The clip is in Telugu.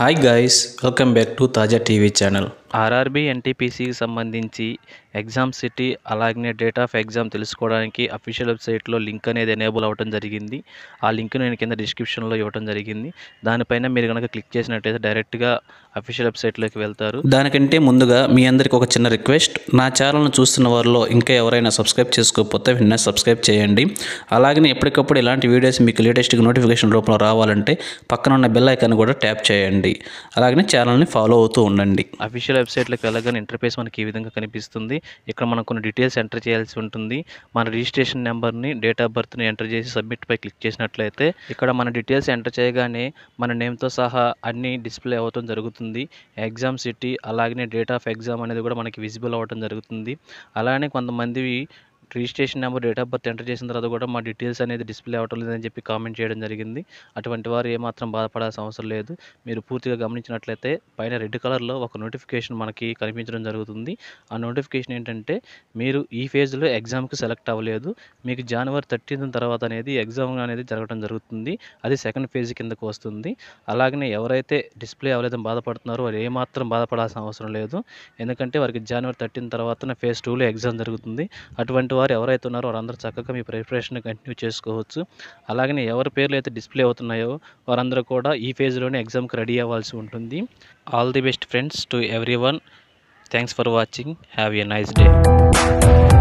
Hi guys, welcome back to Taja TV channel. RRB ఎన్టీపీసీకి సంబంధించి ఎగ్జామ్ సిటీ అలాగే డేట్ ఆఫ్ ఎగ్జామ్ తెలుసుకోవడానికి అఫీషియల్ వెబ్సైట్లో లింక్ అనేది ఎనేబుల్ అవ్వడం జరిగింది ఆ లింక్ నేను కింద డిస్క్రిప్షన్లో ఇవ్వడం జరిగింది దానిపైన మీరు కనుక క్లిక్ చేసినట్టయితే డైరెక్ట్గా అఫీషియల్ వెబ్సైట్లోకి వెళ్తారు దానికంటే ముందుగా మీ అందరికి ఒక చిన్న రిక్వెస్ట్ నా ఛానల్ను చూస్తున్న వారిలో ఇంకా ఎవరైనా సబ్స్క్రైబ్ చేసుకోకపోతే విన్న సబ్స్క్రైబ్ చేయండి అలాగే ఎప్పటికప్పుడు ఇలాంటి వీడియోస్ మీకు లేటెస్ట్గా నోటిఫికేషన్ రూపంలో రావాలంటే పక్కన ఉన్న బెల్ ఐకాన్ కూడా ట్యాప్ చేయండి అలాగే ఛానల్ని ఫాలో అవుతూ ఉండండి అఫీషియల్ వెబ్సైట్లోకి వెళ్ళగానే ఇంటర్ఫేస్ మనకి ఈ విధంగా కనిపిస్తుంది ఇక్కడ మనం కొన్ని డీటెయిల్స్ ఎంటర్ చేయాల్సి ఉంటుంది మన రిజిస్ట్రేషన్ నెంబర్ని డేట్ ఆఫ్ బర్త్ని ఎంటర్ చేసి సబ్మిట్పై క్లిక్ చేసినట్లయితే ఇక్కడ మన డీటెయిల్స్ ఎంటర్ చేయగానే మన నేమ్తో సహా అన్నీ డిస్ప్లే అవ్వటం జరుగుతుంది ఎగ్జామ్ సిటీ అలాగే డేట్ ఆఫ్ ఎగ్జామ్ అనేది కూడా మనకి విజిబుల్ అవ్వటం జరుగుతుంది అలానే కొంతమంది registration number date of birth enter చేసిన తర్వాత కూడా మా డీటెయిల్స్ అనేది డిస్ప్లే అవటం లేదని చెప్పి కామెంట్ చేయడం జరిగింది అటువంటి వారు ఏమాత్రం బాధపడాల్సిన అవసరం లేదు మీరు పూర్తిగా గమనించినట్లయితే పైన రెడ్ కలర్లో ఒక నోటిఫికేషన్ మనకి కనిపించడం జరుగుతుంది ఆ నోటిఫికేషన్ ఏంటంటే మీరు ఈ ఫేజ్లో ఎగ్జామ్కి సెలెక్ట్ అవ్వలేదు మీకు జనవరి థర్టీన్త్ తర్వాత అనేది ఎగ్జామ్ అనేది జరగడం జరుగుతుంది అది సెకండ్ ఫేజ్ కిందకు వస్తుంది అలాగనే ఎవరైతే డిస్ప్లే అవ్వలేదని బాధపడుతున్నారో వారు ఏమాత్రం బాధపడాల్సిన అవసరం లేదు ఎందుకంటే వారికి జనవరి థర్టీన్ తర్వాత ఫేజ్ టూలో ఎగ్జామ్ జరుగుతుంది అటువంటి వారు ఎవరైతే ఉన్నారో వారందరూ చక్కగా మీ ప్రిపరేషన్ కంటిన్యూ చేసుకోవచ్చు అలాగనే ఎవరి పేర్లు అయితే డిస్ప్లే అవుతున్నాయో వారందరూ కూడా ఈ ఫేజ్లోనే ఎగ్జామ్కి రెడీ అవ్వాల్సి ఉంటుంది all the best friends to everyone thanks for watching have a nice day